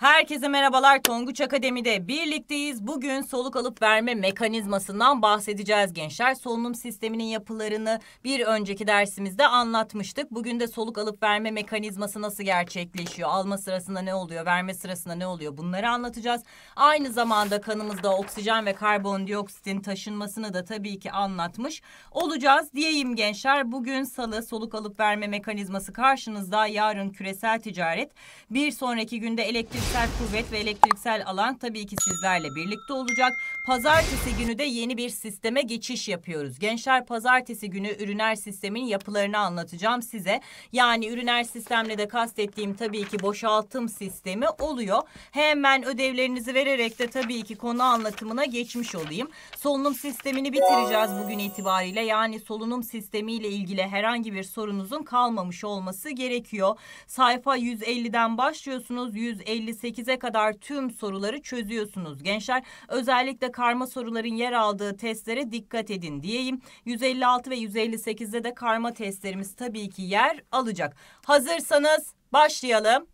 Herkese merhabalar Tonguç Akademi'de birlikteyiz. Bugün soluk alıp verme mekanizmasından bahsedeceğiz gençler. Solunum sisteminin yapılarını bir önceki dersimizde anlatmıştık. Bugün de soluk alıp verme mekanizması nasıl gerçekleşiyor? Alma sırasında ne oluyor? Verme sırasında ne oluyor? Bunları anlatacağız. Aynı zamanda kanımızda oksijen ve karbondioksitin taşınmasını da tabii ki anlatmış olacağız diyeyim gençler. Bugün salı soluk alıp verme mekanizması karşınızda. Yarın küresel ticaret. Bir sonraki günde elektrik Elektriksel kuvvet ve elektriksel alan tabii ki sizlerle birlikte olacak. Pazartesi günü de yeni bir sisteme geçiş yapıyoruz. Gençler pazartesi günü üriner sistemin yapılarını anlatacağım size. Yani üriner sistemle de kastettiğim tabii ki boşaltım sistemi oluyor. Hemen ödevlerinizi vererek de tabii ki konu anlatımına geçmiş olayım. Solunum sistemini bitireceğiz bugün itibariyle. Yani solunum sistemiyle ilgili herhangi bir sorunuzun kalmamış olması gerekiyor. Sayfa 150'den başlıyorsunuz. 150 8'e kadar tüm soruları çözüyorsunuz gençler. Özellikle karma soruların yer aldığı testlere dikkat edin diyeyim. 156 ve 158'de de karma testlerimiz tabii ki yer alacak. Hazırsanız başlayalım.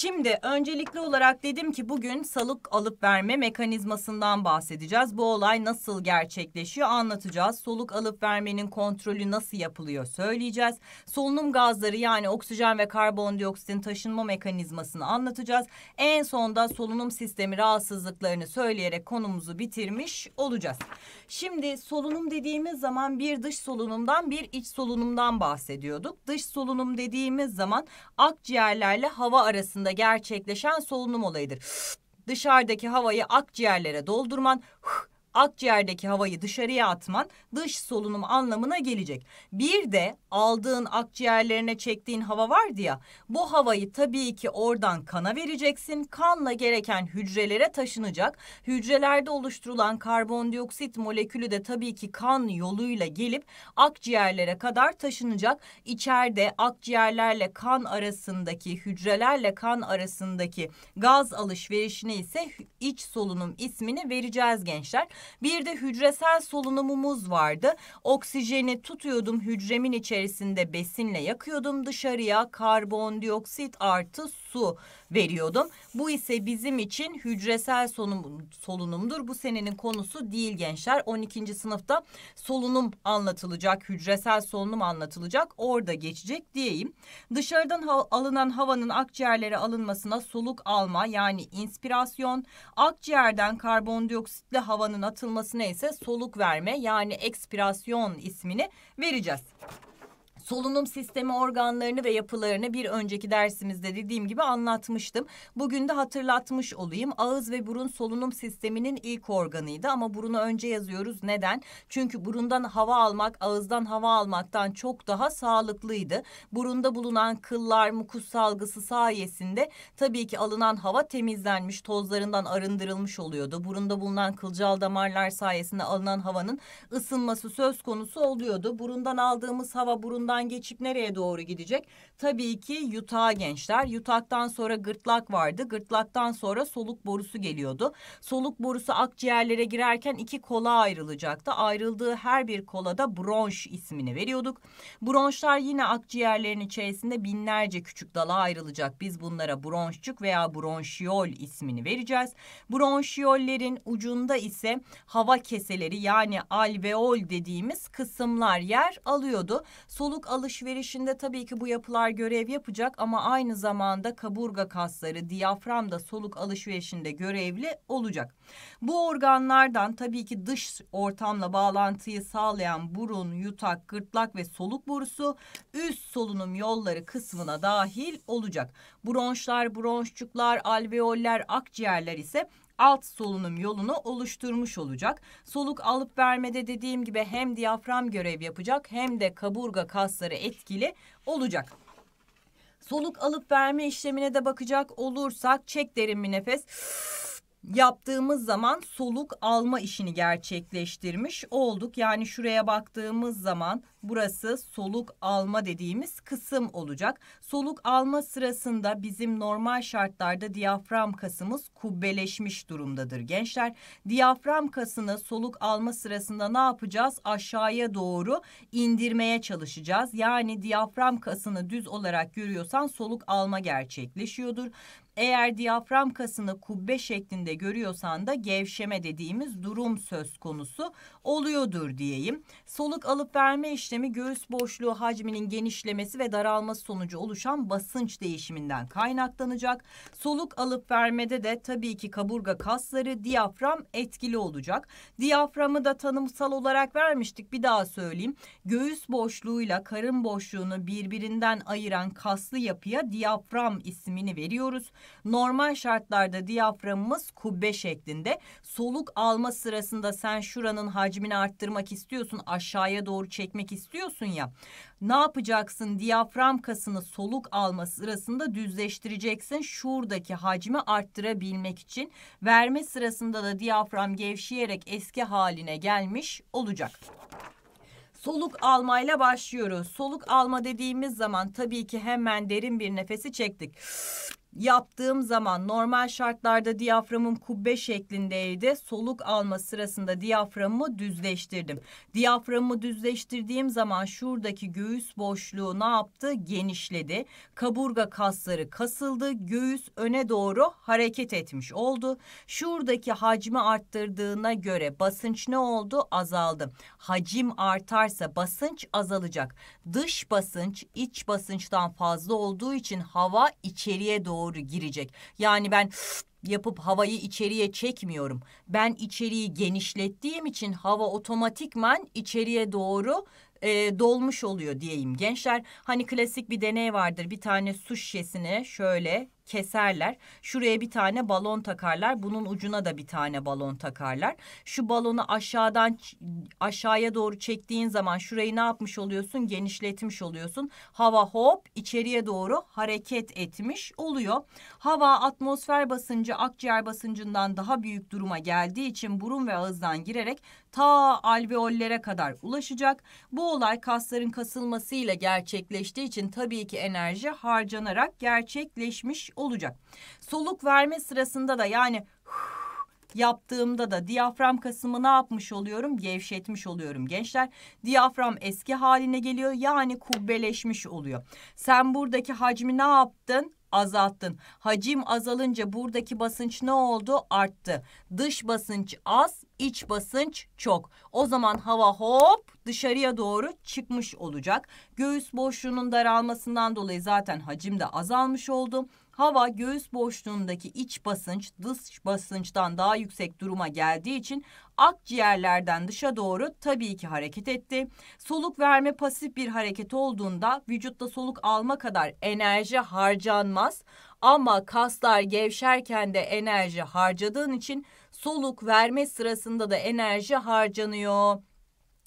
Şimdi öncelikli olarak dedim ki bugün salık alıp verme mekanizmasından bahsedeceğiz. Bu olay nasıl gerçekleşiyor anlatacağız. Soluk alıp vermenin kontrolü nasıl yapılıyor söyleyeceğiz. Solunum gazları yani oksijen ve karbondioksitin taşınma mekanizmasını anlatacağız. En sonda solunum sistemi rahatsızlıklarını söyleyerek konumuzu bitirmiş olacağız. Şimdi solunum dediğimiz zaman bir dış solunumdan bir iç solunumdan bahsediyorduk. Dış solunum dediğimiz zaman akciğerlerle hava arasında sırasında gerçekleşen solunum olayıdır. Dışarıdaki havayı akciğerlere doldurman akciğerdeki havayı dışarıya atman dış solunum anlamına gelecek. Bir de aldığın akciğerlerine çektiğin hava vardı ya bu havayı tabii ki oradan kana vereceksin. Kanla gereken hücrelere taşınacak. Hücrelerde oluşturulan karbondioksit molekülü de tabii ki kan yoluyla gelip akciğerlere kadar taşınacak. İçeride akciğerlerle kan arasındaki hücrelerle kan arasındaki gaz alışverişine ise iç solunum ismini vereceğiz gençler. Bir de hücresel solunumumuz vardı. Oksijeni tutuyordum hücremin içerisinde besinle yakıyordum dışarıya karbondioksit artı su veriyordum. Bu ise bizim için hücresel solunum, solunumdur. Bu senenin konusu değil gençler. 12. sınıfta solunum anlatılacak, hücresel solunum anlatılacak. Orada geçecek diyeyim. Dışarıdan ha alınan havanın akciğerlere alınmasına soluk alma yani inspirasyon, akciğerden karbondioksitli havanın atılmasına ise soluk verme yani ekspirasyon ismini vereceğiz solunum sistemi organlarını ve yapılarını bir önceki dersimizde dediğim gibi anlatmıştım. Bugün de hatırlatmış olayım. Ağız ve burun solunum sisteminin ilk organıydı ama burunu önce yazıyoruz. Neden? Çünkü burundan hava almak ağızdan hava almaktan çok daha sağlıklıydı. Burunda bulunan kıllar, mukus salgısı sayesinde tabii ki alınan hava temizlenmiş, tozlarından arındırılmış oluyordu. Burunda bulunan kılcal damarlar sayesinde alınan havanın ısınması söz konusu oluyordu. Burundan aldığımız hava burundan nereden geçip nereye doğru gidecek? Tabii ki Utah gençler. Utah'tan sonra gırtlak vardı. Gırtlaktan sonra soluk borusu geliyordu. Soluk borusu akciğerlere girerken iki kola ayrılacaktı. Ayrıldığı her bir kolada bronş ismini veriyorduk. Bronşlar yine akciğerlerin içerisinde binlerce küçük dala ayrılacak. Biz bunlara bronşçuk veya bronşiyol ismini vereceğiz. Bronşiyollerin ucunda ise hava keseleri yani alveol dediğimiz kısımlar yer alıyordu. Soluk alışverişinde tabii ki bu yapılar görev yapacak ama aynı zamanda kaburga kasları, diyafram da soluk alışverişinde görevli olacak. Bu organlardan tabii ki dış ortamla bağlantıyı sağlayan burun, yutak, gırtlak ve soluk borusu üst solunum yolları kısmına dahil olacak. Bronşlar, bronşçuklar, alveoller, akciğerler ise alt solunum yolunu oluşturmuş olacak. Soluk alıp vermede dediğim gibi hem diyafram görev yapacak hem de kaburga kasları etkili olacak. Soluk alıp verme işlemine de bakacak olursak çek derin bir nefes yaptığımız zaman soluk alma işini gerçekleştirmiş olduk. Yani şuraya baktığımız zaman burası soluk alma dediğimiz kısım olacak. Soluk alma sırasında bizim normal şartlarda diyafram kasımız kubbeleşmiş durumdadır gençler. Diyafram kasını soluk alma sırasında ne yapacağız? Aşağıya doğru indirmeye çalışacağız. Yani diyafram kasını düz olarak görüyorsan soluk alma gerçekleşiyordur. Eğer diyafram kasını kubbe şeklinde görüyorsan da gevşeme dediğimiz durum söz konusu oluyordur diyeyim. Soluk alıp verme işlemi göğüs boşluğu hacminin genişlemesi ve daralması sonucu oluşan basınç değişiminden kaynaklanacak. Soluk alıp vermede de tabii ki kaburga kasları, diyafram etkili olacak. Diyaframı da tanımsal olarak vermiştik. Bir daha söyleyeyim. Göğüs boşluğuyla karın boşluğunu birbirinden ayıran kaslı yapıya diyafram ismini veriyoruz. Normal şartlarda diyaframımız kubbe şeklinde. Soluk alma sırasında sen şuranın hacmini hacmini arttırmak istiyorsun, aşağıya doğru çekmek istiyorsun ya. Ne yapacaksın? Diyafram kasını soluk alma sırasında düzleştireceksin şuradaki hacmi arttırabilmek için. Verme sırasında da diyafram gevşeyerek eski haline gelmiş olacak. Soluk almayla başlıyoruz. Soluk alma dediğimiz zaman tabii ki hemen derin bir nefesi çektik yaptığım zaman normal şartlarda diyaframım kubbe şeklindeydi. Soluk alma sırasında diyaframımı düzleştirdim. Diyaframımı düzleştirdiğim zaman şuradaki göğüs boşluğu ne yaptı? Genişledi. Kaburga kasları kasıldı. Göğüs öne doğru hareket etmiş oldu. Şuradaki hacmi arttırdığına göre basınç ne oldu? Azaldı. Hacim artarsa basınç azalacak. Dış basınç iç basınçtan fazla olduğu için hava içeriye doğru doğru girecek. Yani ben yapıp havayı içeriye çekmiyorum. Ben içeriği genişlettiğim için hava otomatikman içeriye doğru e, dolmuş oluyor diyeyim gençler. Hani klasik bir deney vardır bir tane su şişesini şöyle keserler. Şuraya bir tane balon takarlar. Bunun ucuna da bir tane balon takarlar. Şu balonu aşağıdan aşağıya doğru çektiğin zaman şurayı ne yapmış oluyorsun? Genişletmiş oluyorsun. Hava hop içeriye doğru hareket etmiş oluyor. Hava atmosfer basıncı akciğer basıncından daha büyük duruma geldiği için burun ve ağızdan girerek ta alveollere kadar ulaşacak. Bu olay kasların kasılmasıyla gerçekleştiği için tabii ki enerji harcanarak gerçekleşmiş olacak. Soluk verme sırasında da yani yaptığımda da diyafram kasımı ne yapmış oluyorum? Gevşetmiş oluyorum gençler. Diyafram eski haline geliyor yani kubbeleşmiş oluyor. Sen buradaki hacmi ne yaptın? azalttın. Hacim azalınca buradaki basınç ne oldu? Arttı. Dış basınç az, iç basınç çok. O zaman hava hop dışarıya doğru çıkmış olacak. Göğüs boşluğunun daralmasından dolayı zaten hacim de azalmış oldu. Hava göğüs boşluğundaki iç basınç dış basınçtan daha yüksek duruma geldiği için akciğerlerden dışa doğru tabii ki hareket etti. Soluk verme pasif bir hareket olduğunda vücutta soluk alma kadar enerji harcanmaz. Ama kaslar gevşerken de enerji harcadığın için soluk verme sırasında da enerji harcanıyor.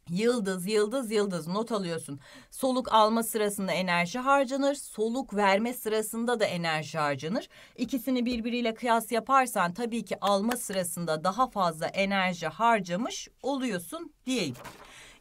Yıldız, yıldız, yıldız not alıyorsun. Soluk alma sırasında enerji harcanır, soluk verme sırasında da enerji harcanır. İkisini birbiriyle kıyas yaparsan tabii ki alma sırasında daha fazla enerji harcamış oluyorsun diyeyim.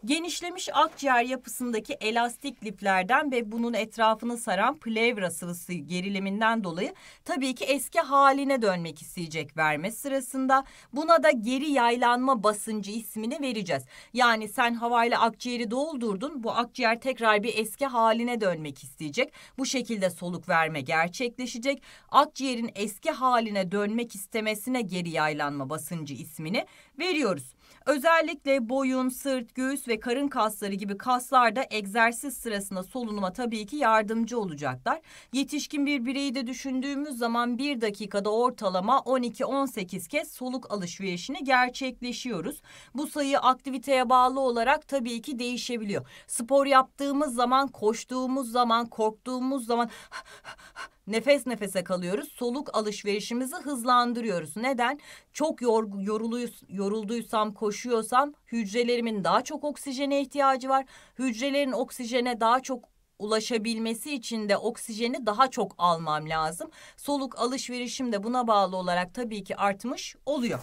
Genişlemiş akciğer yapısındaki elastik liflerden ve bunun etrafını saran plevra sıvısı geriliminden dolayı tabii ki eski haline dönmek isteyecek verme sırasında. Buna da geri yaylanma basıncı ismini vereceğiz. Yani sen havayla akciğeri doldurdun bu akciğer tekrar bir eski haline dönmek isteyecek. Bu şekilde soluk verme gerçekleşecek. Akciğerin eski haline dönmek istemesine geri yaylanma basıncı ismini veriyoruz. Özellikle boyun, sırt, göğüs ve karın kasları gibi kaslarda egzersiz sırasında solunuma tabii ki yardımcı olacaklar. Yetişkin bir bireyi de düşündüğümüz zaman bir dakikada ortalama 12-18 kez soluk alışverişini gerçekleşiyoruz. Bu sayı aktiviteye bağlı olarak tabii ki değişebiliyor. Spor yaptığımız zaman, koştuğumuz zaman, korktuğumuz zaman nefes nefese kalıyoruz. Soluk alışverişimizi hızlandırıyoruz. Neden? Çok yor, yorulduysam, koşuyorsam hücrelerimin daha çok oksijene ihtiyacı var. Hücrelerin oksijene daha çok ulaşabilmesi için de oksijeni daha çok almam lazım. Soluk alışverişim de buna bağlı olarak tabii ki artmış oluyor.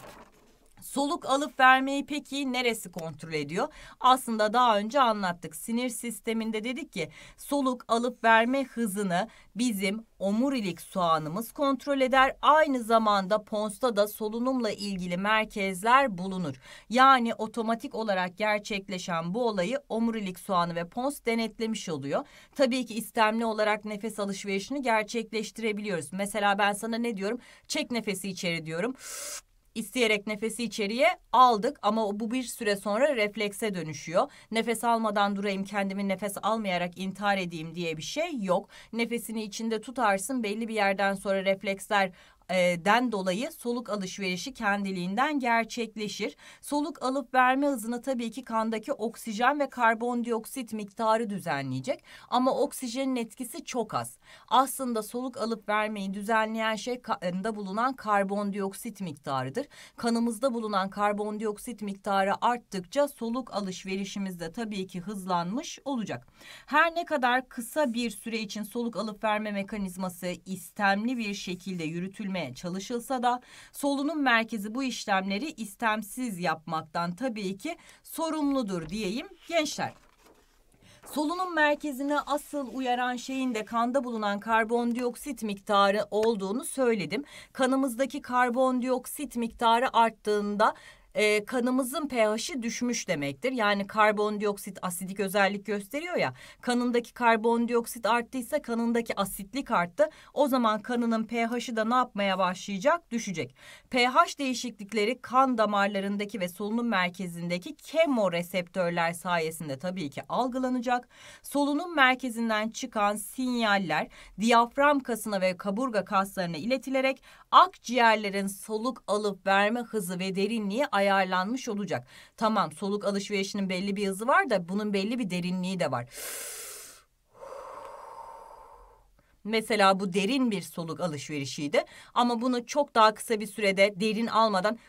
Soluk alıp vermeyi peki neresi kontrol ediyor? Aslında daha önce anlattık. Sinir sisteminde dedik ki soluk alıp verme hızını bizim omurilik soğanımız kontrol eder. Aynı zamanda ponsta da solunumla ilgili merkezler bulunur. Yani otomatik olarak gerçekleşen bu olayı omurilik soğanı ve pons denetlemiş oluyor. Tabii ki istemli olarak nefes alışverişini gerçekleştirebiliyoruz. Mesela ben sana ne diyorum? Çek nefesi içeri diyorum. İsteyerek nefesi içeriye aldık ama bu bir süre sonra reflekse dönüşüyor. Nefes almadan durayım kendimi nefes almayarak intihar edeyim diye bir şey yok. Nefesini içinde tutarsın belli bir yerden sonra refleksler den dolayı soluk alışverişi kendiliğinden gerçekleşir. Soluk alıp verme hızını tabii ki kandaki oksijen ve karbondioksit miktarı düzenleyecek ama oksijenin etkisi çok az. Aslında soluk alıp vermeyi düzenleyen şey kanında bulunan karbondioksit miktarıdır. Kanımızda bulunan karbondioksit miktarı arttıkça soluk alışverişimiz de tabii ki hızlanmış olacak. Her ne kadar kısa bir süre için soluk alıp verme mekanizması istemli bir şekilde yürütülmektedir önlemeye çalışılsa da solunum merkezi bu işlemleri istemsiz yapmaktan tabii ki sorumludur diyeyim gençler. Solunum merkezine asıl uyaran şeyin de kanda bulunan karbondioksit miktarı olduğunu söyledim. Kanımızdaki karbondioksit miktarı arttığında e, kanımızın pH'i düşmüş demektir. Yani karbondioksit asidik özellik gösteriyor ya. Kanındaki karbondioksit arttıysa kanındaki asitlik arttı. O zaman kanının pH'i de ne yapmaya başlayacak? Düşecek. pH değişiklikleri kan damarlarındaki ve solunum merkezindeki kemoreseptörler sayesinde tabii ki algılanacak. Solunum merkezinden çıkan sinyaller diyafram kasına ve kaburga kaslarına iletilerek akciğerlerin soluk alıp verme hızı ve derinliği ayarlanmış olacak. Tamam soluk alışverişinin belli bir hızı var da bunun belli bir derinliği de var. Mesela bu derin bir soluk alışverişiydi ama bunu çok daha kısa bir sürede derin almadan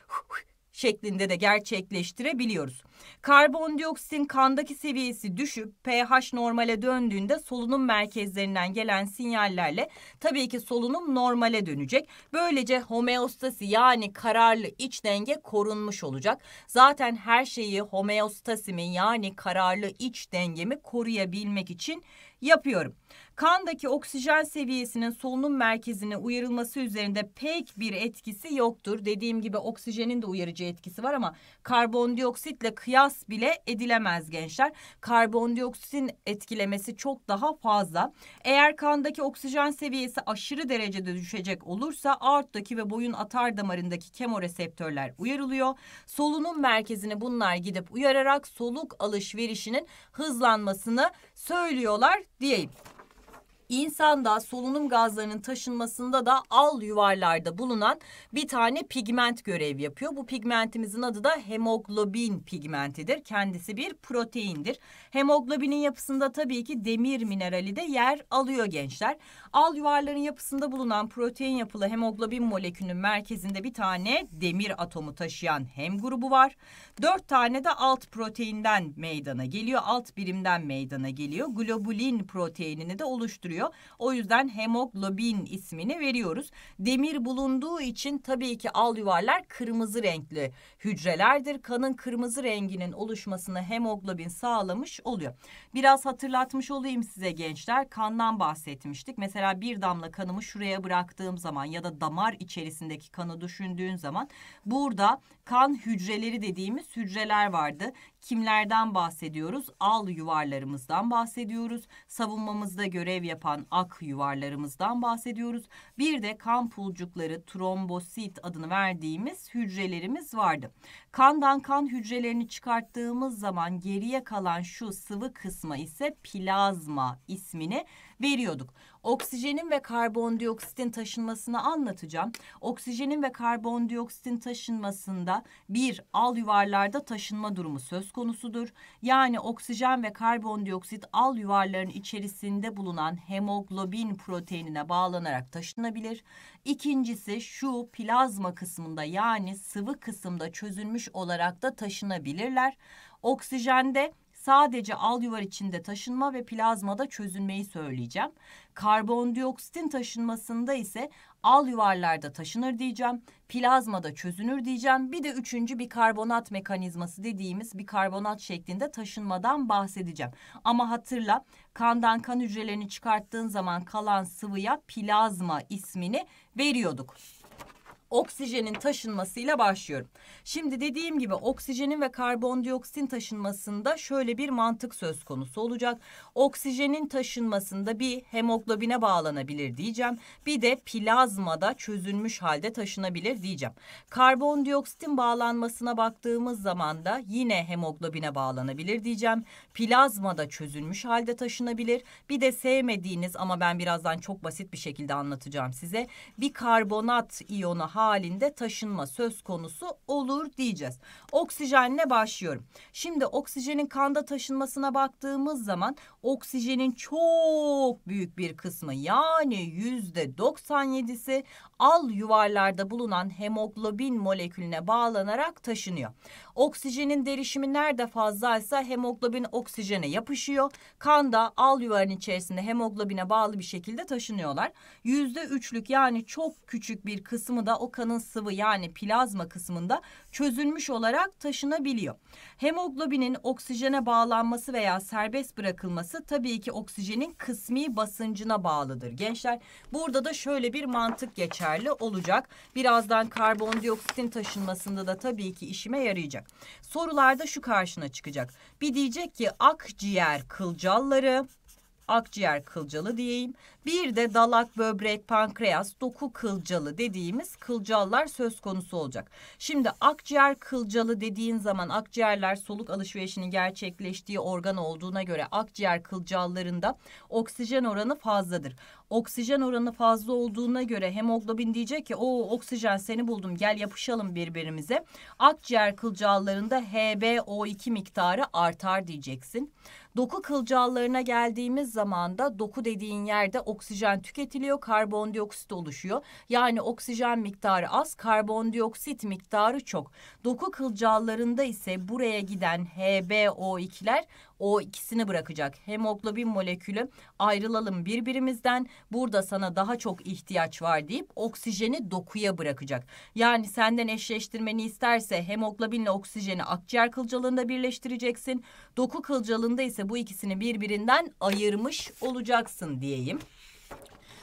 şeklinde de gerçekleştirebiliyoruz. Karbondioksitin kandaki seviyesi düşüp pH normale döndüğünde solunum merkezlerinden gelen sinyallerle tabii ki solunum normale dönecek. Böylece homeostasi yani kararlı iç denge korunmuş olacak. Zaten her şeyi homeostasimi yani kararlı iç dengemi koruyabilmek için yapıyorum. Kandaki oksijen seviyesinin solunum merkezine uyarılması üzerinde pek bir etkisi yoktur. Dediğim gibi oksijenin de uyarıcı etkisi var ama karbondioksitle kıyas bile edilemez gençler. Karbondioksitin etkilemesi çok daha fazla. Eğer kandaki oksijen seviyesi aşırı derecede düşecek olursa aorttaki ve boyun atar damarındaki kemoreseptörler uyarılıyor. Solunum merkezine bunlar gidip uyararak soluk alışverişinin hızlanmasını söylüyorlar diyeyim insanda solunum gazlarının taşınmasında da al yuvarlarda bulunan bir tane pigment görev yapıyor. Bu pigmentimizin adı da hemoglobin pigmentidir. Kendisi bir proteindir. Hemoglobinin yapısında tabii ki demir minerali de yer alıyor gençler. Al yuvarların yapısında bulunan protein yapılı hemoglobin molekülünün merkezinde bir tane demir atomu taşıyan hem grubu var. Dört tane de alt proteinden meydana geliyor. Alt birimden meydana geliyor. Globulin proteinini de oluşturuyor. O yüzden hemoglobin ismini veriyoruz. Demir bulunduğu için tabii ki al yuvarlar kırmızı renkli hücrelerdir. Kanın kırmızı renginin oluşmasını hemoglobin sağlamış oluyor. Biraz hatırlatmış olayım size gençler. Kandan bahsetmiştik. Mesela mesela bir damla kanımı şuraya bıraktığım zaman ya da damar içerisindeki kanı düşündüğün zaman burada kan hücreleri dediğimiz hücreler vardı kimlerden bahsediyoruz? Al yuvarlarımızdan bahsediyoruz. Savunmamızda görev yapan ak yuvarlarımızdan bahsediyoruz. Bir de kan pulcukları trombosit adını verdiğimiz hücrelerimiz vardı. Kandan kan hücrelerini çıkarttığımız zaman geriye kalan şu sıvı kısma ise plazma ismini veriyorduk. Oksijenin ve karbondioksitin taşınmasını anlatacağım. Oksijenin ve karbondioksitin taşınmasında bir al yuvarlarda taşınma durumu söz konusudur. Yani oksijen ve karbondioksit al yuvarların içerisinde bulunan hemoglobin proteinine bağlanarak taşınabilir. İkincisi şu plazma kısmında yani sıvı kısımda çözülmüş olarak da taşınabilirler. Oksijende sadece al yuvar içinde taşınma ve plazmada çözünmeyi söyleyeceğim. Karbondioksitin taşınmasında ise al yuvarlarda taşınır diyeceğim, plazmada çözünür diyeceğim. Bir de üçüncü bir karbonat mekanizması dediğimiz bir karbonat şeklinde taşınmadan bahsedeceğim. Ama hatırla kandan kan hücrelerini çıkarttığın zaman kalan sıvıya plazma ismini veriyorduk oksijenin taşınmasıyla başlıyorum. Şimdi dediğim gibi oksijenin ve karbondioksitin taşınmasında şöyle bir mantık söz konusu olacak. Oksijenin taşınmasında bir hemoglobine bağlanabilir diyeceğim. Bir de plazmada çözünmüş halde taşınabilir diyeceğim. Karbondioksitin bağlanmasına baktığımız zaman da yine hemoglobine bağlanabilir diyeceğim. Plazmada çözünmüş halde taşınabilir. Bir de sevmediğiniz ama ben birazdan çok basit bir şekilde anlatacağım size. Bir karbonat iyonu halinde taşınma söz konusu olur diyeceğiz. Oksijenle başlıyorum. Şimdi oksijenin kanda taşınmasına baktığımız zaman oksijenin çok büyük bir kısmı yani yüzde 97'si al yuvarlarda bulunan hemoglobin molekülüne bağlanarak taşınıyor. Oksijenin derişimi nerede fazlaysa hemoglobin oksijene yapışıyor. Kanda al yuvarın içerisinde hemoglobine bağlı bir şekilde taşınıyorlar. Yüzde üçlük yani çok küçük bir kısmı da o kanın sıvı yani plazma kısmında çözülmüş olarak taşınabiliyor. Hemoglobinin oksijene bağlanması veya serbest bırakılması tabii ki oksijenin kısmi basıncına bağlıdır. Gençler burada da şöyle bir mantık geçerli olacak. Birazdan karbondioksitin taşınmasında da tabii ki işime yarayacak. Sorularda şu karşına çıkacak. Bir diyecek ki akciğer kılcalları akciğer kılcalı diyeyim. Bir de dalak, böbrek, pankreas, doku kılcalı dediğimiz kılcallar söz konusu olacak. Şimdi akciğer kılcalı dediğin zaman akciğerler soluk alışverişinin gerçekleştiği organ olduğuna göre akciğer kılcallarında oksijen oranı fazladır oksijen oranı fazla olduğuna göre hemoglobin diyecek ki o oksijen seni buldum gel yapışalım birbirimize. Akciğer kılcallarında HbO2 miktarı artar diyeceksin. Doku kılcallarına geldiğimiz zaman da doku dediğin yerde oksijen tüketiliyor, karbondioksit oluşuyor. Yani oksijen miktarı az, karbondioksit miktarı çok. Doku kılcallarında ise buraya giden HbO2'ler o ikisini bırakacak. Hemoglobin molekülü ayrılalım birbirimizden. Burada sana daha çok ihtiyaç var deyip oksijeni dokuya bırakacak. Yani senden eşleştirmeni isterse hemoglobinle oksijeni akciğer kılcalığında birleştireceksin. Doku kılcalığında ise bu ikisini birbirinden ayırmış olacaksın diyeyim.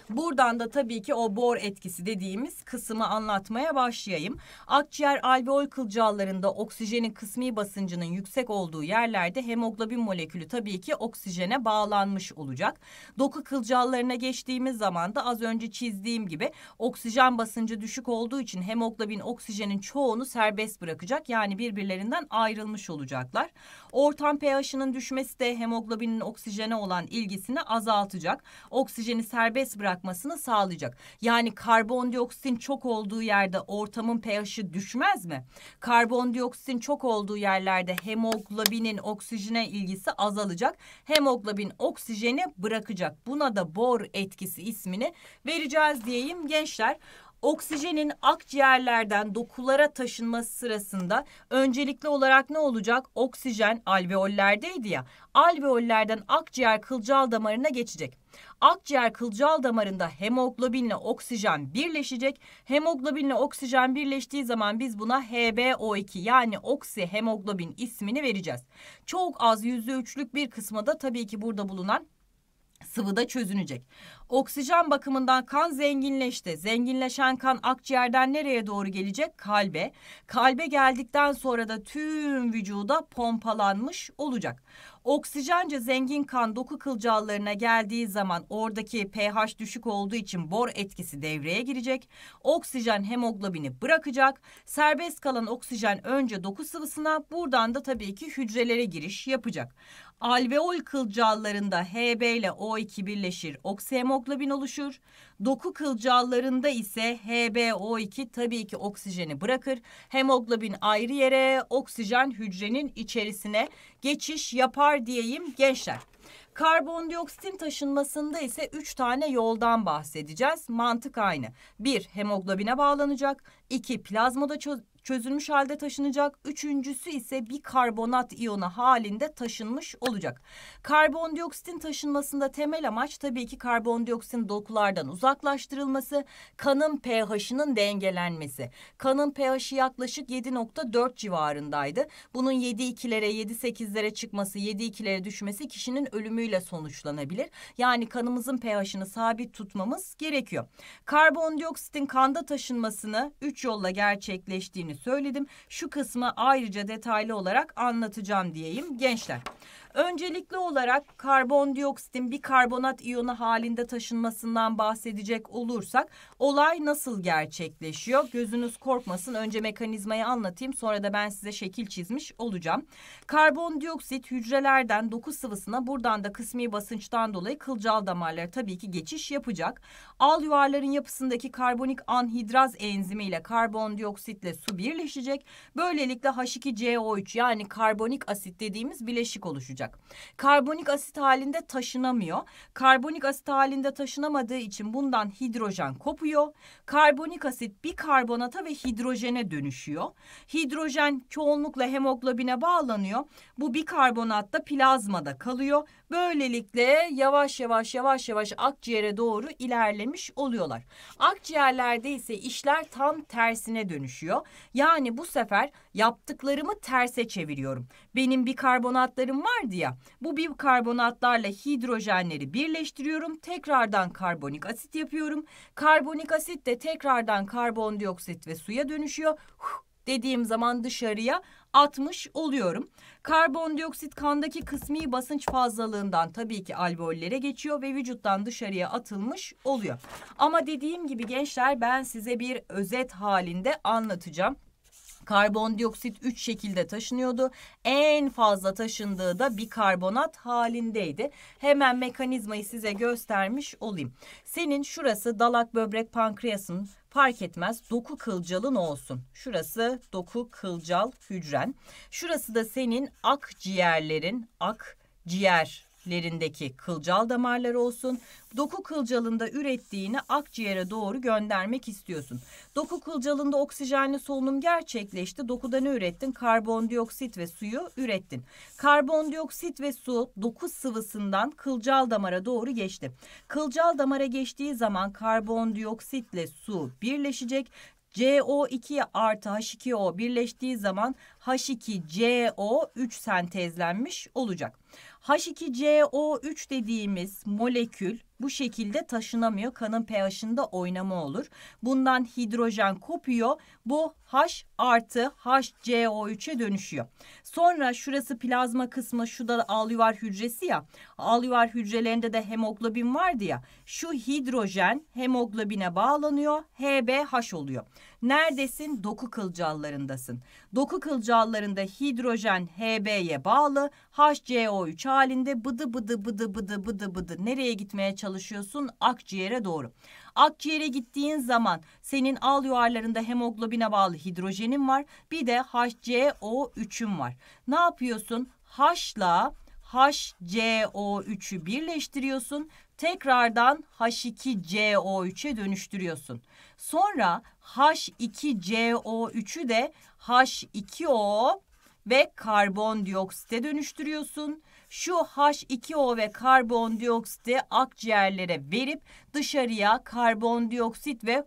Buradan da tabii ki o bor etkisi dediğimiz kısmı anlatmaya başlayayım. Akciğer alveol kılcallarında oksijenin kısmi basıncının yüksek olduğu yerlerde hemoglobin molekülü tabii ki oksijene bağlanmış olacak. Doku kılcallarına geçtiğimiz zaman da az önce çizdiğim gibi oksijen basıncı düşük olduğu için hemoglobin oksijenin çoğunu serbest bırakacak. Yani birbirlerinden ayrılmış olacaklar. Ortam pH'ının düşmesi de hemoglobinin oksijene olan ilgisini azaltacak. Oksijeni serbest bırak bırakmasını sağlayacak. Yani karbondioksitin çok olduğu yerde ortamın pH'i düşmez mi? Karbondioksitin çok olduğu yerlerde hemoglobinin oksijene ilgisi azalacak. Hemoglobin oksijeni bırakacak. Buna da bor etkisi ismini vereceğiz diyeyim gençler. Oksijenin akciğerlerden dokulara taşınması sırasında öncelikli olarak ne olacak? Oksijen alveollerdeydi ya. Alveollerden akciğer kılcal damarına geçecek akciğer kılcal damarında hemoglobinle oksijen birleşecek. Hemoglobinle oksijen birleştiği zaman biz buna HbO2 yani oksihemoglobin ismini vereceğiz. Çok az %3'lük bir kısmı da tabii ki burada bulunan sıvıda çözünecek. Oksijen bakımından kan zenginleşti. Zenginleşen kan akciğerden nereye doğru gelecek? Kalbe. Kalbe geldikten sonra da tüm vücuda pompalanmış olacak. Oksijence zengin kan doku kılcallarına geldiği zaman oradaki pH düşük olduğu için bor etkisi devreye girecek. Oksijen hemoglobini bırakacak. Serbest kalan oksijen önce doku sıvısına buradan da tabii ki hücrelere giriş yapacak. Alveol kılcallarında HB ile O2 birleşir, oksihemoglobin oluşur. Doku kılcallarında ise HbO2 tabii ki oksijeni bırakır. Hemoglobin ayrı yere, oksijen hücrenin içerisine geçiş yapar diyeyim gençler. Karbondioksitin taşınmasında ise 3 tane yoldan bahsedeceğiz. Mantık aynı. 1. Hemoglobine bağlanacak. İki plazmada çözülmüş halde taşınacak. Üçüncüsü ise bir karbonat iyonu halinde taşınmış olacak. Karbondioksitin taşınmasında temel amaç tabii ki karbondioksitin dokulardan uzaklaştırılması, kanın pH'inin dengelenmesi. Kanın pH'i yaklaşık 7.4 civarındaydı. Bunun 7.2'lere, 7.8'lere çıkması, 7.2'lere düşmesi kişinin ölümüyle sonuçlanabilir. Yani kanımızın pH'ini sabit tutmamız gerekiyor. Karbondioksitin kanda taşınmasını 3 3 yolla gerçekleştiğini söyledim. Şu kısmı ayrıca detaylı olarak anlatacağım diyeyim gençler. Öncelikli olarak karbondioksitin bir karbonat iyonu halinde taşınmasından bahsedecek olursak olay nasıl gerçekleşiyor? Gözünüz korkmasın önce mekanizmayı anlatayım sonra da ben size şekil çizmiş olacağım. Karbondioksit hücrelerden doku sıvısına buradan da kısmi basınçtan dolayı kılcal damarlara tabii ki geçiş yapacak. Al yuvarların yapısındaki karbonik anhidraz enzimi ile karbondioksitle su birleşecek. Böylelikle H2CO3 yani karbonik asit dediğimiz bileşik oluşacak olacak. Karbonik asit halinde taşınamıyor. Karbonik asit halinde taşınamadığı için bundan hidrojen kopuyor. Karbonik asit bir karbonata ve hidrojene dönüşüyor. Hidrojen çoğunlukla hemoglobine bağlanıyor. Bu bir karbonatta plazmada kalıyor Böylelikle yavaş yavaş yavaş yavaş akciğere doğru ilerlemiş oluyorlar. Akciğerlerde ise işler tam tersine dönüşüyor. Yani bu sefer yaptıklarımı terse çeviriyorum. Benim bikarbonatlarım vardı ya. Bu bikarbonatlarla hidrojenleri birleştiriyorum. Tekrardan karbonik asit yapıyorum. Karbonik asit de tekrardan karbondioksit ve suya dönüşüyor. Huh, dediğim zaman dışarıya atmış oluyorum. Karbondioksit kandaki kısmi basınç fazlalığından tabii ki alveollere geçiyor ve vücuttan dışarıya atılmış oluyor. Ama dediğim gibi gençler ben size bir özet halinde anlatacağım. Karbondioksit 3 şekilde taşınıyordu. En fazla taşındığı da bikarbonat halindeydi. Hemen mekanizmayı size göstermiş olayım. Senin şurası dalak böbrek pankreasın fark etmez doku kılcalın olsun. Şurası doku kılcal hücren. Şurası da senin akciğerlerin akciğer lerindeki kılcal damarlar olsun. Doku kılcalında ürettiğini akciğere doğru göndermek istiyorsun. Doku kılcalında oksijenli solunum gerçekleşti. Dokuda ne ürettin? Karbondioksit ve suyu ürettin. Karbondioksit ve su doku sıvısından kılcal damara doğru geçti. Kılcal damara geçtiği zaman karbondioksitle su birleşecek. CO2 artı H2O birleştiği zaman H2CO 3 sentezlenmiş olacak. H2CO3 dediğimiz molekül bu şekilde taşınamıyor. Kanın pH'inde oynama olur. Bundan hidrojen kopuyor. Bu H artı HCO3'e dönüşüyor. Sonra şurası plazma kısmı, şu da alüvar hücresi ya. Alüvar hücrelerinde de hemoglobin vardı ya. Şu hidrojen hemoglobine bağlanıyor. HBH oluyor. Neredesin? Doku kılcallarındasın. Doku kılcallarında hidrojen HB'ye bağlı HCO3 halinde bıdı bıdı bıdı bıdı bıdı bıdı nereye gitmeye çalışıyorsun? Akciğere doğru. Akciğere gittiğin zaman senin al yuvarlarında hemoglobine bağlı hidrojenin var. Bir de HCO3'ün var. Ne yapıyorsun? H'la HCO3'ü birleştiriyorsun tekrardan H2CO3'e dönüştürüyorsun. Sonra H2CO3'ü de H2O ve karbondioksite dönüştürüyorsun. Şu H2O ve karbondioksiti akciğerlere verip dışarıya karbondioksit ve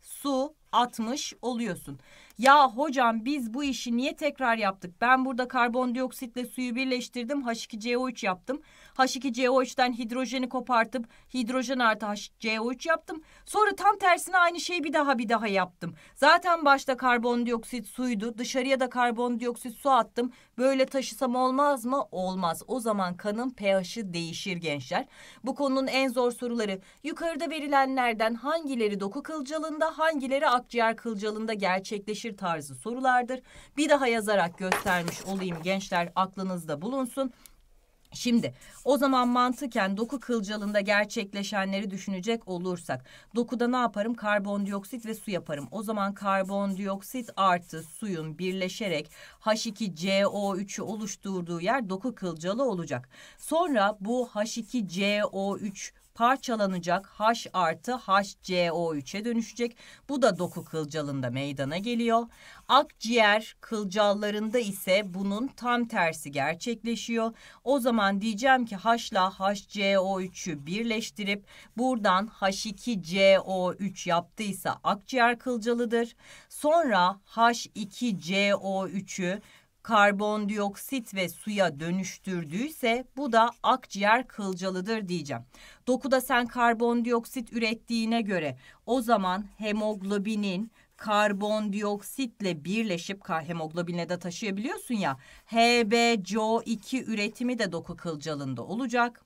su atmış oluyorsun. Ya hocam biz bu işi niye tekrar yaptık? Ben burada karbondioksitle suyu birleştirdim H2CO3 yaptım. H2CO3'ten hidrojeni kopartıp hidrojen artı HCO3 yaptım. Sonra tam tersine aynı şeyi bir daha bir daha yaptım. Zaten başta karbondioksit suydu. Dışarıya da karbondioksit su attım. Böyle taşısam olmaz mı? Olmaz. O zaman kanın pH'i değişir gençler. Bu konunun en zor soruları yukarıda verilenlerden hangileri doku kılcalında hangileri akciğer kılcalında gerçekleşir tarzı sorulardır. Bir daha yazarak göstermiş olayım gençler aklınızda bulunsun. Şimdi o zaman mantıken doku kılcalında gerçekleşenleri düşünecek olursak dokuda ne yaparım? Karbondioksit ve su yaparım. O zaman karbondioksit artı suyun birleşerek H2CO3'ü oluşturduğu yer doku kılcalı olacak. Sonra bu H2CO3 parçalanacak H artı HCO3'e dönüşecek. Bu da doku kılcalında meydana geliyor. Akciğer kılcallarında ise bunun tam tersi gerçekleşiyor. O zaman diyeceğim ki H'la HCO3'ü birleştirip buradan H2CO3 yaptıysa akciğer kılcalıdır. Sonra H2CO3'ü karbondioksit ve suya dönüştürdüyse bu da akciğer kılcalıdır diyeceğim. Dokuda sen karbondioksit ürettiğine göre o zaman hemoglobinin karbondioksitle birleşip hemoglobinle de taşıyabiliyorsun ya HbCO2 üretimi de doku kılcalında olacak.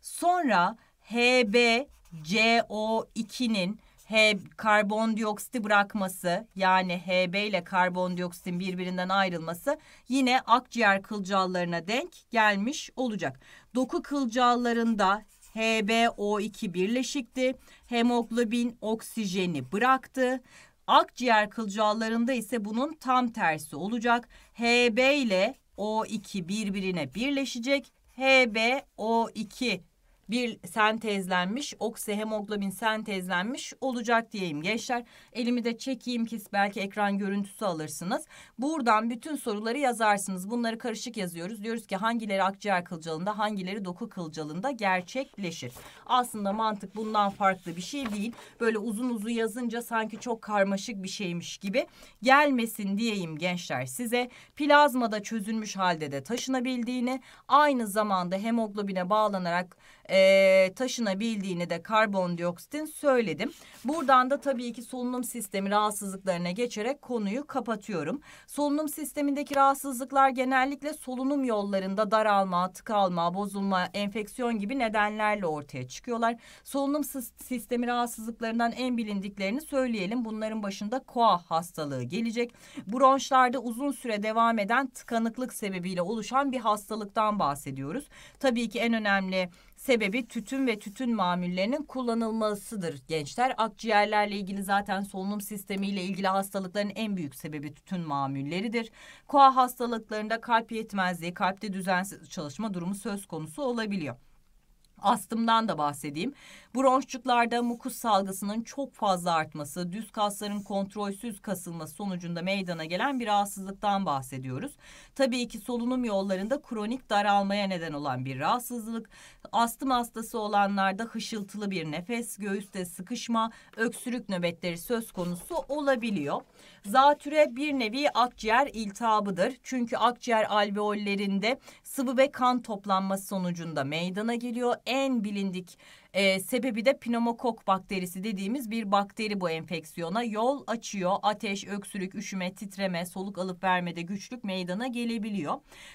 Sonra HbCO2'nin H, karbondioksiti bırakması yani HB ile karbondioksitin birbirinden ayrılması yine akciğer kılcallarına denk gelmiş olacak. Doku kılcallarında HbO2 birleşikti. Hemoglobin oksijeni bıraktı. Akciğer kılcallarında ise bunun tam tersi olacak. Hb ile O2 birbirine birleşecek. HbO2 bir sentezlenmiş, oksihemoglobin sentezlenmiş olacak diyeyim gençler. Elimi de çekeyim ki belki ekran görüntüsü alırsınız. Buradan bütün soruları yazarsınız. Bunları karışık yazıyoruz. Diyoruz ki hangileri akciğer kılcalında, hangileri doku kılcalında gerçekleşir. Aslında mantık bundan farklı bir şey değil. Böyle uzun uzun yazınca sanki çok karmaşık bir şeymiş gibi gelmesin diyeyim gençler size. Plazmada çözülmüş halde de taşınabildiğini, aynı zamanda hemoglobine bağlanarak e, taşınabildiğini de karbondioksitin söyledim. Buradan da tabii ki solunum sistemi rahatsızlıklarına geçerek konuyu kapatıyorum. Solunum sistemindeki rahatsızlıklar genellikle solunum yollarında daralma, tıkalma, bozulma, enfeksiyon gibi nedenlerle ortaya çıkıyorlar. Solunum sistemi rahatsızlıklarından en bilindiklerini söyleyelim. Bunların başında koa hastalığı gelecek. Bronşlarda uzun süre devam eden tıkanıklık sebebiyle oluşan bir hastalıktan bahsediyoruz. Tabii ki en önemli sebebi tütün ve tütün mamullerinin kullanılmasıdır gençler. Akciğerlerle ilgili zaten solunum sistemiyle ilgili hastalıkların en büyük sebebi tütün mamulleridir. Koa hastalıklarında kalp yetmezliği, kalpte düzensiz çalışma durumu söz konusu olabiliyor. Astımdan da bahsedeyim. Bronşçuklarda mukus salgısının çok fazla artması, düz kasların kontrolsüz kasılması sonucunda meydana gelen bir rahatsızlıktan bahsediyoruz. Tabii ki solunum yollarında kronik daralmaya neden olan bir rahatsızlık. Astım hastası olanlarda hışıltılı bir nefes, göğüste sıkışma, öksürük nöbetleri söz konusu olabiliyor. Zatüre bir nevi akciğer iltihabıdır. Çünkü akciğer alveollerinde sıvı ve kan toplanması sonucunda meydana geliyor en bilindik e, sebebi de pneumokok bakterisi dediğimiz bir bakteri bu enfeksiyona. Yol açıyor, ateş, öksürük, üşüme, titreme, soluk alıp vermede güçlük meydana gelebiliyor.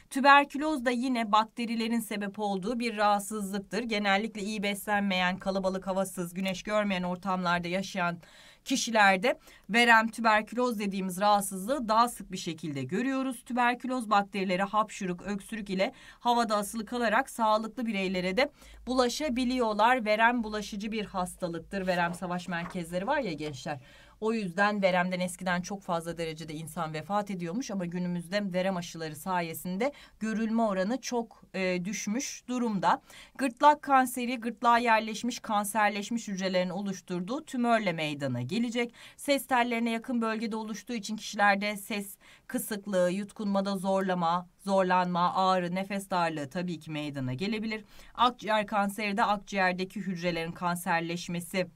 Tüberküloz da yine bakterilerin sebep olduğu bir rahatsızlıktır. Genellikle iyi beslenmeyen, kalabalık havasız, güneş görmeyen ortamlarda yaşayan kişilerde verem, tüberküloz dediğimiz rahatsızlığı daha sık bir şekilde görüyoruz. Tüberküloz bakterileri hapşuruk, öksürük ile havada asılı kalarak sağlıklı bireylere de bulaşabiliyorlar. Verem bulaşıcı bir hastalıktır. Verem savaş merkezleri var ya gençler. O yüzden veremden eskiden çok fazla derecede insan vefat ediyormuş ama günümüzde verem aşıları sayesinde görülme oranı çok e, düşmüş durumda. Gırtlak kanseri gırtlağa yerleşmiş kanserleşmiş hücrelerin oluşturduğu tümörle meydana gelecek. Ses tellerine yakın bölgede oluştuğu için kişilerde ses kısıklığı, yutkunmada zorlama, zorlanma, ağrı, nefes darlığı tabii ki meydana gelebilir. Akciğer kanseri de akciğerdeki hücrelerin kanserleşmesi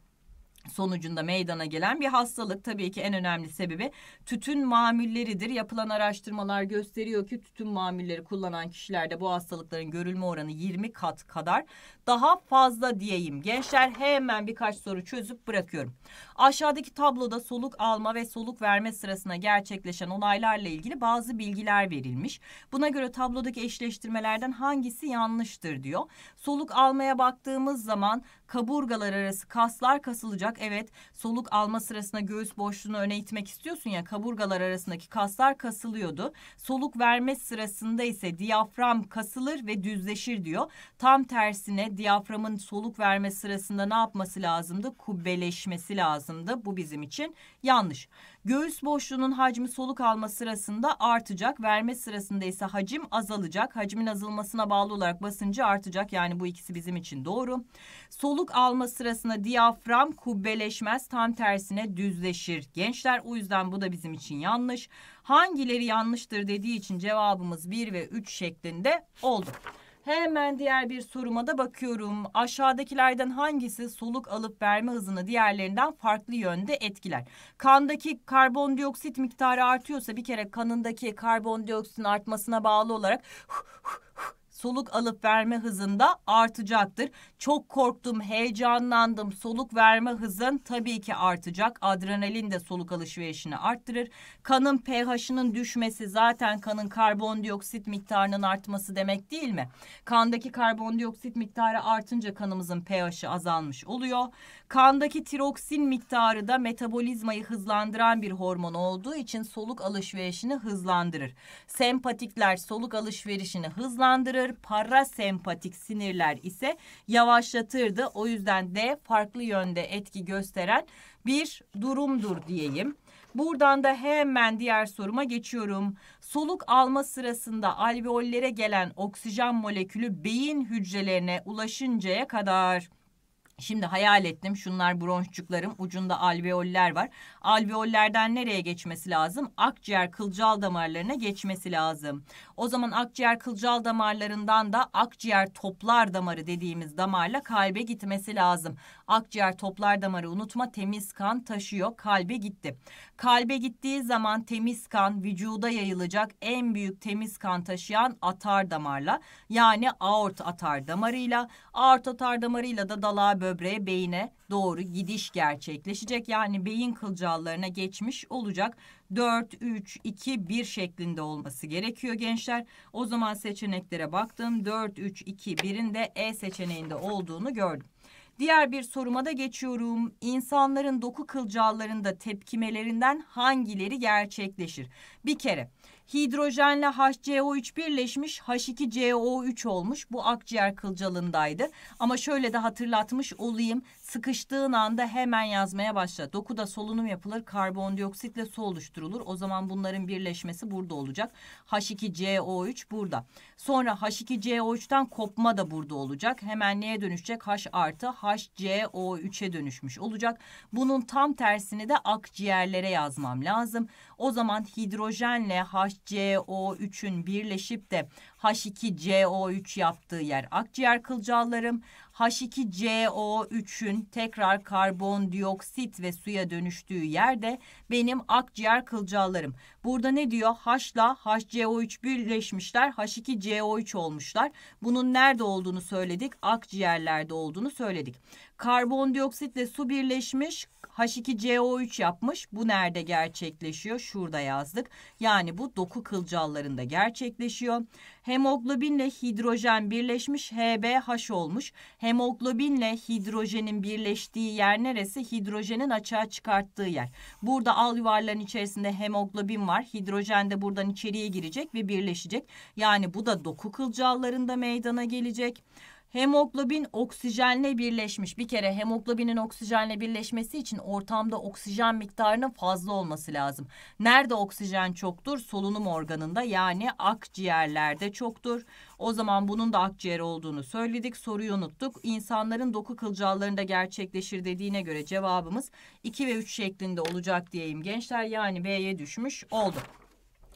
sonucunda meydana gelen bir hastalık. Tabii ki en önemli sebebi tütün mamülleridir. Yapılan araştırmalar gösteriyor ki tütün mamülleri kullanan kişilerde bu hastalıkların görülme oranı 20 kat kadar daha fazla diyeyim. Gençler hemen birkaç soru çözüp bırakıyorum. Aşağıdaki tabloda soluk alma ve soluk verme sırasında gerçekleşen olaylarla ilgili bazı bilgiler verilmiş. Buna göre tablodaki eşleştirmelerden hangisi yanlıştır diyor. Soluk almaya baktığımız zaman kaburgalar arası kaslar kasılacak. Evet soluk alma sırasında göğüs boşluğunu öne itmek istiyorsun ya kaburgalar arasındaki kaslar kasılıyordu. Soluk verme sırasında ise diyafram kasılır ve düzleşir diyor. Tam tersine diyaframın soluk verme sırasında ne yapması lazımdı? Kubbeleşmesi lazımdı. Bu bizim için yanlış. Göğüs boşluğunun hacmi soluk alma sırasında artacak. Verme sırasında ise hacim azalacak. Hacmin azalmasına bağlı olarak basıncı artacak. Yani bu ikisi bizim için doğru. Soluk alma sırasında diyafram kubbeleşmez. Tam tersine düzleşir. Gençler o yüzden bu da bizim için yanlış. Hangileri yanlıştır dediği için cevabımız 1 ve 3 şeklinde oldu. Hemen diğer bir soruma da bakıyorum. Aşağıdakilerden hangisi soluk alıp verme hızını diğerlerinden farklı yönde etkiler? Kandaki karbondioksit miktarı artıyorsa bir kere kanındaki karbondioksitin artmasına bağlı olarak soluk alıp verme hızında artacaktır. Çok korktum, heyecanlandım. Soluk verme hızın tabii ki artacak. Adrenalin de soluk alışverişini arttırır. Kanın pH'ının düşmesi zaten kanın karbondioksit miktarının artması demek değil mi? Kandaki karbondioksit miktarı artınca kanımızın pH'i azalmış oluyor. Kandaki tiroksin miktarı da metabolizmayı hızlandıran bir hormon olduğu için soluk alışverişini hızlandırır. Sempatikler soluk alışverişini hızlandırır diğer parasempatik sinirler ise yavaşlatırdı. O yüzden de farklı yönde etki gösteren bir durumdur diyeyim. Buradan da hemen diğer soruma geçiyorum. Soluk alma sırasında alveollere gelen oksijen molekülü beyin hücrelerine ulaşıncaya kadar Şimdi hayal ettim şunlar bronşçuklarım ucunda alveoller var. Alveollerden nereye geçmesi lazım? Akciğer kılcal damarlarına geçmesi lazım. O zaman akciğer kılcal damarlarından da akciğer toplar damarı dediğimiz damarla kalbe gitmesi lazım. Akciğer toplar damarı unutma temiz kan taşıyor kalbe gitti. Kalbe gittiği zaman temiz kan vücuda yayılacak en büyük temiz kan taşıyan atar damarla yani aort atar damarıyla aort atar damarıyla da dalağa böbreğe, beyine doğru gidiş gerçekleşecek. Yani beyin kılcallarına geçmiş olacak. 4, 3, 2, 1 şeklinde olması gerekiyor gençler. O zaman seçeneklere baktım. 4, 3, 2, 1'in de E seçeneğinde olduğunu gördüm. Diğer bir soruma da geçiyorum. İnsanların doku kılcallarında tepkimelerinden hangileri gerçekleşir? Bir kere Hidrojenle HCO3 birleşmiş H2CO3 olmuş. Bu akciğer kılcalındaydı. Ama şöyle de hatırlatmış olayım. Sıkıştığın anda hemen yazmaya başla. Dokuda solunum yapılır. Karbondioksitle su oluşturulur. O zaman bunların birleşmesi burada olacak. H2CO3 burada. Sonra H2CO3'ten kopma da burada olacak. Hemen neye dönüşecek? H artı HCO3'e dönüşmüş olacak. Bunun tam tersini de akciğerlere yazmam lazım. O zaman hidrojenle HCO3'ün birleşip de H2CO3 yaptığı yer akciğer kılcallarım. H2CO3'ün tekrar karbondioksit ve suya dönüştüğü yerde benim akciğer kılcallarım. Burada ne diyor? H'la HCO3 birleşmişler. H2CO3 olmuşlar. Bunun nerede olduğunu söyledik. Akciğerlerde olduğunu söyledik. Karbondioksitle su birleşmiş. H2CO3 yapmış. Bu nerede gerçekleşiyor? Şurada yazdık. Yani bu doku kılcallarında gerçekleşiyor. H Hemoglobinle hidrojen birleşmiş HBH olmuş. Hemoglobinle hidrojenin birleştiği yer neresi? Hidrojenin açığa çıkarttığı yer. Burada al yuvarların içerisinde hemoglobin var. Hidrojen de buradan içeriye girecek ve birleşecek. Yani bu da doku kılcallarında meydana gelecek. Hemoglobin oksijenle birleşmiş. Bir kere hemoglobinin oksijenle birleşmesi için ortamda oksijen miktarının fazla olması lazım. Nerede oksijen çoktur? Solunum organında yani akciğerlerde çoktur. O zaman bunun da akciğer olduğunu söyledik. Soruyu unuttuk. İnsanların doku kılcallarında gerçekleşir dediğine göre cevabımız 2 ve 3 şeklinde olacak diyeyim gençler. Yani B'ye düşmüş oldu.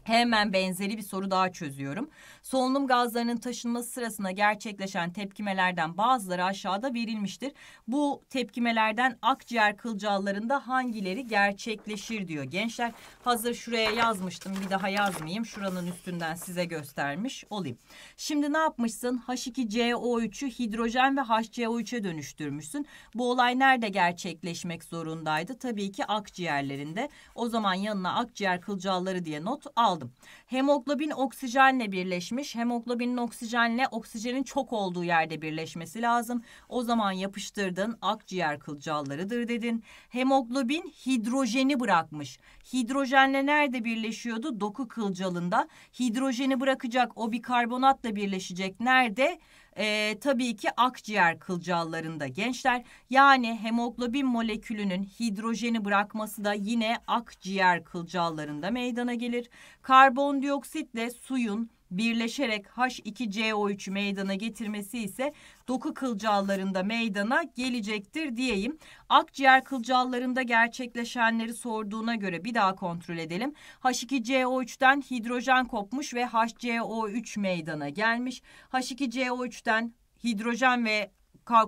Hemen benzeri bir soru daha çözüyorum. Solunum gazlarının taşınması sırasında gerçekleşen tepkimelerden bazıları aşağıda verilmiştir. Bu tepkimelerden akciğer kılcallarında hangileri gerçekleşir diyor. Gençler hazır şuraya yazmıştım bir daha yazmayayım. Şuranın üstünden size göstermiş olayım. Şimdi ne yapmışsın? H2CO3'ü hidrojen ve HCO3'e dönüştürmüşsün. Bu olay nerede gerçekleşmek zorundaydı? Tabii ki akciğerlerinde. O zaman yanına akciğer kılcalları diye not al aldım. Hemoglobin oksijenle birleşmiş. Hemoglobinin oksijenle oksijenin çok olduğu yerde birleşmesi lazım. O zaman yapıştırdın akciğer kılcallarıdır dedin. Hemoglobin hidrojeni bırakmış. Hidrojenle nerede birleşiyordu? Doku kılcalında. Hidrojeni bırakacak o bir karbonatla birleşecek. Nerede? E, tabii ki akciğer kılcallarında gençler. Yani hemoglobin molekülünün hidrojeni bırakması da yine akciğer kılcallarında meydana gelir. Karbondioksitle suyun birleşerek H2CO3 meydana getirmesi ise doku kılcallarında meydana gelecektir diyeyim. Akciğer kılcallarında gerçekleşenleri sorduğuna göre bir daha kontrol edelim. H2CO3'ten hidrojen kopmuş ve HCO3 meydana gelmiş. H2CO3'ten hidrojen ve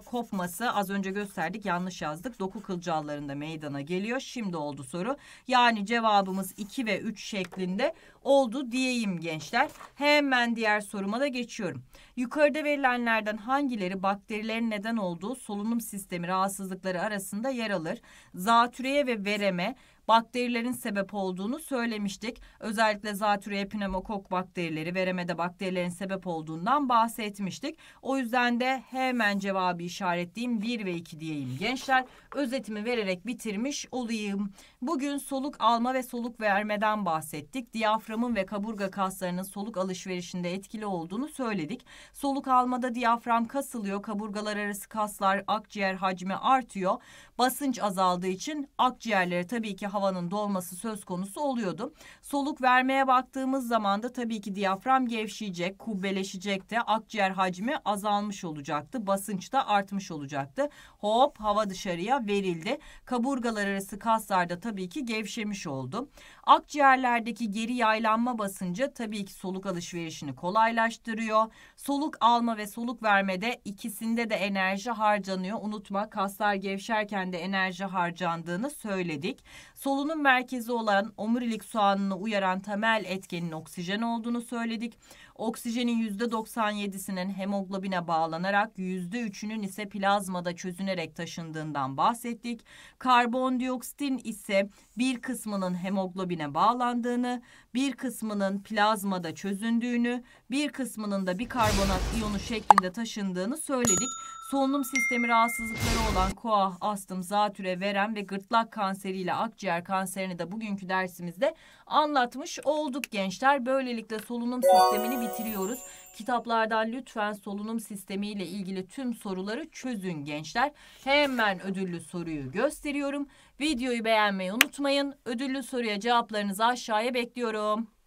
kopması az önce gösterdik yanlış yazdık. Doku kılcallarında meydana geliyor. Şimdi oldu soru. Yani cevabımız 2 ve 3 şeklinde oldu diyeyim gençler. Hemen diğer soruma da geçiyorum. Yukarıda verilenlerden hangileri bakterilerin neden olduğu solunum sistemi rahatsızlıkları arasında yer alır? Zatüreye ve vereme, bakterilerin sebep olduğunu söylemiştik. Özellikle zatürre pneumokok bakterileri, veremede bakterilerin sebep olduğundan bahsetmiştik. O yüzden de hemen cevabı işaretleyeyim 1 ve 2 diyeyim gençler. Özetimi vererek bitirmiş olayım. Bugün soluk alma ve soluk vermeden bahsettik. Diyaframın ve kaburga kaslarının soluk alışverişinde etkili olduğunu söyledik. Soluk almada diyafram kasılıyor, kaburgalar arası kaslar, akciğer hacmi artıyor. Basınç azaldığı için akciğerleri tabii ki hava havanın dolması söz konusu oluyordu. Soluk vermeye baktığımız zaman da tabii ki diyafram gevşeyecek, kubbeleşecek de akciğer hacmi azalmış olacaktı. Basınç da artmış olacaktı. Hop hava dışarıya verildi. Kaburgalar arası kaslarda tabii ki gevşemiş oldu. Akciğerlerdeki geri yaylanma basıncı tabii ki soluk alışverişini kolaylaştırıyor. Soluk alma ve soluk vermede ikisinde de enerji harcanıyor. Unutma kaslar gevşerken de enerji harcandığını söyledik. Solunum merkezi olan omurilik soğanını uyaran temel etkenin oksijen olduğunu söyledik. Oksijenin %97'sinin hemoglobine bağlanarak %3'ünün ise plazmada çözünerek taşındığından bahsettik. Karbondioksitin ise bir kısmının hemoglobine bağlandığını, bir kısmının plazmada çözündüğünü, bir kısmının da bir karbonat iyonu şeklinde taşındığını söyledik solunum sistemi rahatsızlıkları olan koah, astım, zatüre, verem ve gırtlak ile akciğer kanserini de bugünkü dersimizde anlatmış olduk gençler. Böylelikle solunum sistemini bitiriyoruz. Kitaplardan lütfen solunum sistemi ile ilgili tüm soruları çözün gençler. Hemen ödüllü soruyu gösteriyorum. Videoyu beğenmeyi unutmayın. Ödüllü soruya cevaplarınızı aşağıya bekliyorum.